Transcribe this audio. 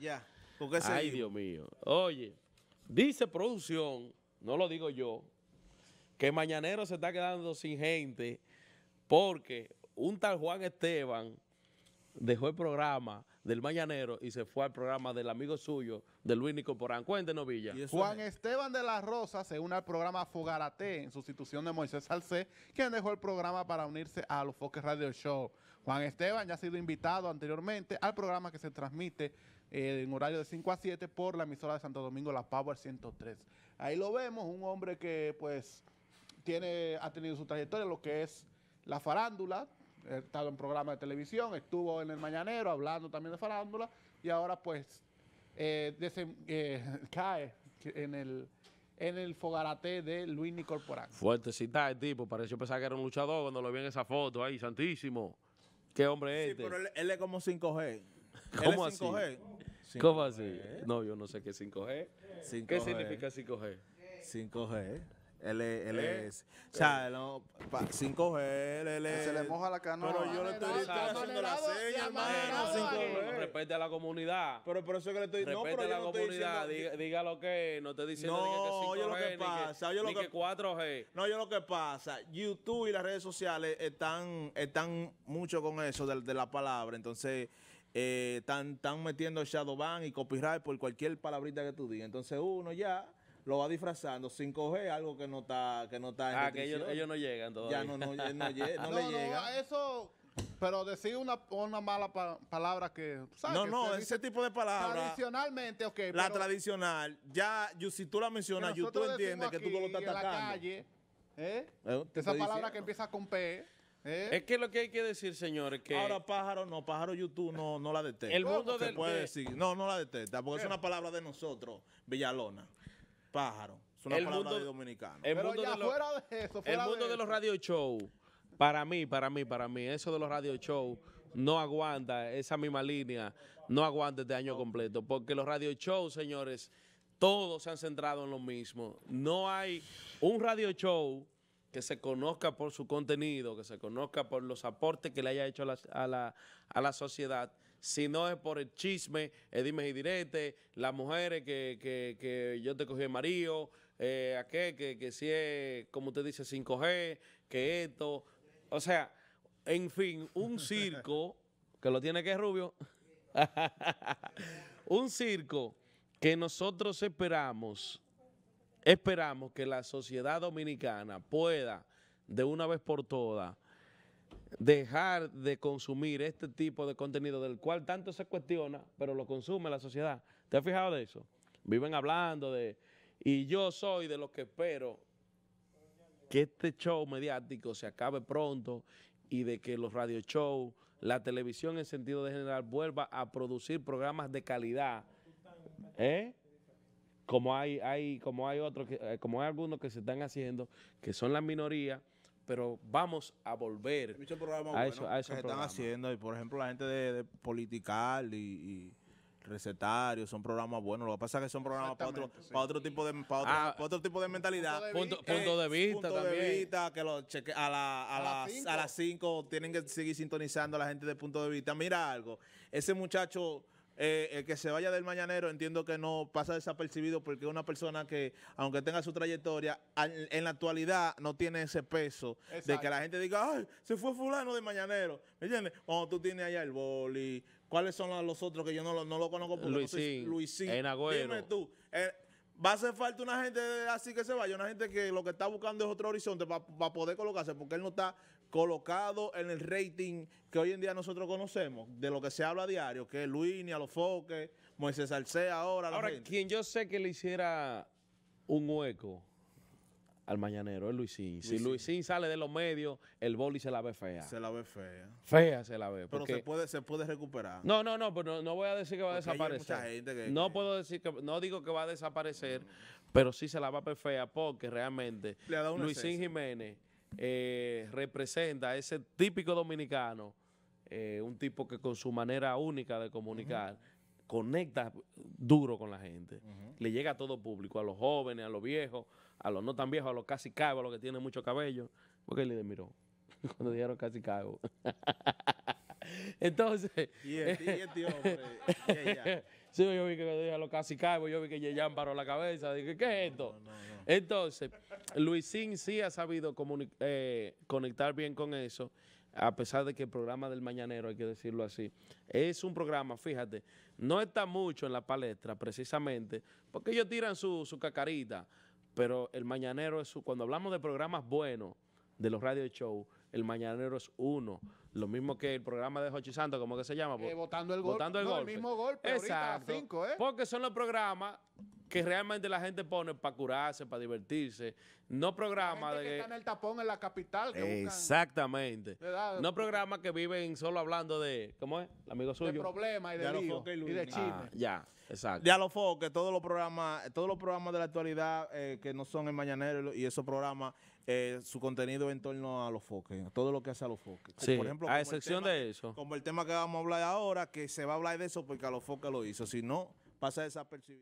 ya. Porque Ay, Dios mío. Oye, dice producción, no lo digo yo, que Mañanero se está quedando sin gente porque un tal Juan Esteban dejó el programa del Mañanero y se fue al programa del amigo suyo, de Luis Nicoporán. Cuéntenos, Villa. Juan Esteban de la Rosa se une al programa Fogarate en sustitución de Moisés Salcé, quien dejó el programa para unirse a los Foques Radio Show. Juan Esteban ya ha sido invitado anteriormente al programa que se transmite eh, en horario de 5 a 7 por la emisora de Santo Domingo, la Power 103. Ahí lo vemos, un hombre que pues tiene, ha tenido su trayectoria, lo que es la farándula, ha estado en programa de televisión, estuvo en el Mañanero hablando también de farándula y ahora pues eh, eh, cae en el en el fogarate de Luis Nicorporán. Fuertecita el tipo, pareció pensar que era un luchador cuando lo vi en esa foto ahí, santísimo. Qué hombre es este. pero él, es como 5G. ¿Cómo así? 5G? ¿Cómo así? No, yo no sé qué es 5G. ¿Qué significa 5G? 5G. Él ¿Eh? es, o sea, ¿Eh? no, 5G, él Se le moja la canoa. Pero yo le estoy diciendo la seña, hermano, Respete a la comunidad. Pero por eso que le estoy diciendo. no, pero a la comunidad, diga, lo que, no estoy diciendo no, que 5G, yo lo que pasa, ni 4G. No, yo lo que pasa, YouTube y las redes sociales están, están mucho con eso de la palabra, entonces están eh, metiendo metiendo Shadowban y copyright por cualquier palabrita que tú digas. Entonces uno ya lo va disfrazando 5G, algo que no está que no está en Ah, que ellos, no llegan todavía. Ya no, no, no, le llega. eso pero decir una, mala palabra que ¿sabes? No, no, ese tipo de palabra. Tradicionalmente, ok. La tradicional, ya si tú la mencionas, YouTube entiende que tú lo estás atacando. la calle, ¿eh? Eh, Esa palabra que empieza con P ¿Eh? Es que lo que hay que decir, señores, que... Ahora pájaro, no, pájaro YouTube no, la detesta. El no, no la detecta. porque es una palabra de nosotros, Villalona, pájaro. Es una palabra de dominicano. El mundo, de, fuera de, el mundo de, los radio shows para mí, para mí, para mí, eso de los radio shows no aguanta, esa misma línea no aguanta este año completo, porque los radio shows señores, todos se han centrado en lo mismo. No hay un radio show que se conozca por su contenido, que se conozca por los aportes que le haya hecho a la, sociedad, si no es por el chisme, el dime y direte, las mujeres que, yo te cogí el marido, eh, que, que si es, como usted dice, 5G, que esto, o sea, en fin, un circo, que lo tiene que Rubio, un circo que nosotros esperamos esperamos que la sociedad dominicana pueda, de una vez por todas, dejar de consumir este tipo de contenido del cual tanto se cuestiona, pero lo consume la sociedad. ¿Te has fijado de eso? Viven hablando de... Y yo soy de los que espero que este show mediático se acabe pronto y de que los radio shows, la televisión en sentido de general, vuelva a producir programas de calidad. ¿Eh? como hay, hay, como hay otros, eh, como hay algunos que se están haciendo, que son la minoría, pero vamos a volver a, programas eso, a que están haciendo. Y por ejemplo, la gente de, Political y, recetario son programas buenos. Lo que pasa es que son programas para otro, para otro tipo de ah, otro, tipo de mentalidad. Punto, de, vista que cheque, a, la, a, a las 5 tienen que seguir sintonizando a la gente de punto de vista. Mira algo, ese muchacho eh, el que se vaya del mañanero entiendo que no pasa desapercibido porque es una persona que, aunque tenga su trayectoria, en la actualidad no tiene ese peso de que la gente diga, ay, se fue fulano de mañanero. ¿Me entiendes? Cuando tú tienes allá el boli, ¿cuáles son los otros que yo no lo, no lo conozco? Porque Luisín, En Agüero. tú. Eh, Va a hacer falta una gente así que se vaya, una gente que lo que está buscando es otro horizonte para, poder colocarse, porque él no está colocado en el rating que hoy en día nosotros conocemos, de lo que se habla a diario, que es Luis, a los foques, Moisés Salcé ahora. Ahora, la quien yo sé que le hiciera un hueco al mañanero, es Luisín. Si Luisín sale de los medios, el boli se la ve fea. Se la ve fea. Fea se la ve. Pero se, puede, se puede recuperar. No, no, no, pero pues no, voy a decir que va a desaparecer. no puedo decir que, no digo que va a desaparecer, pero sí se la va a ver fea porque realmente Luisín Jiménez eh, representa a ese típico dominicano, eh, un tipo que con su manera única de comunicar conecta duro con la gente. Le llega a todo público, a los jóvenes, a los viejos, a los no tan viejos, a los casi cabos, a los que tienen mucho cabello. Porque él le miró cuando dijeron casi cago. Entonces. Y este, hombre, Sí, yo vi que cuando dijeron casi cago, yo vi que Yeyan paró la cabeza. Dije, ¿qué es esto? Entonces, Luisín sí ha sabido eh, conectar bien con eso a pesar de que el programa del mañanero, hay que decirlo así, es un programa, fíjate, no está mucho en la palestra precisamente, porque ellos tiran su, cacarita, pero el mañanero es su, cuando hablamos de programas buenos, de los radio shows, el mañanero es uno. Lo mismo que el programa de Jochi Santos, ¿cómo que se llama? votando eh, el, votando el no, el mismo golpe, Exacto. ¿eh? Porque son los programas que realmente la gente pone para curarse, para divertirse. No programa de... Que están el tapón en la capital. exactamente. No programa que viven solo hablando de... ¿Cómo es? El amigo suyo. De problemas y de, de y, de chisme. Ah, ya, exacto. De los todos los programas, todos los programas de la actualidad eh, que no son el Mañanero y esos programas... Eh, su contenido en torno a los foques, todo lo que hace a los foques. Sí, por ejemplo, a excepción de eso. Como el tema que vamos a hablar ahora, que se va a hablar de eso porque a los foques lo hizo. Si no, pasa desapercibido.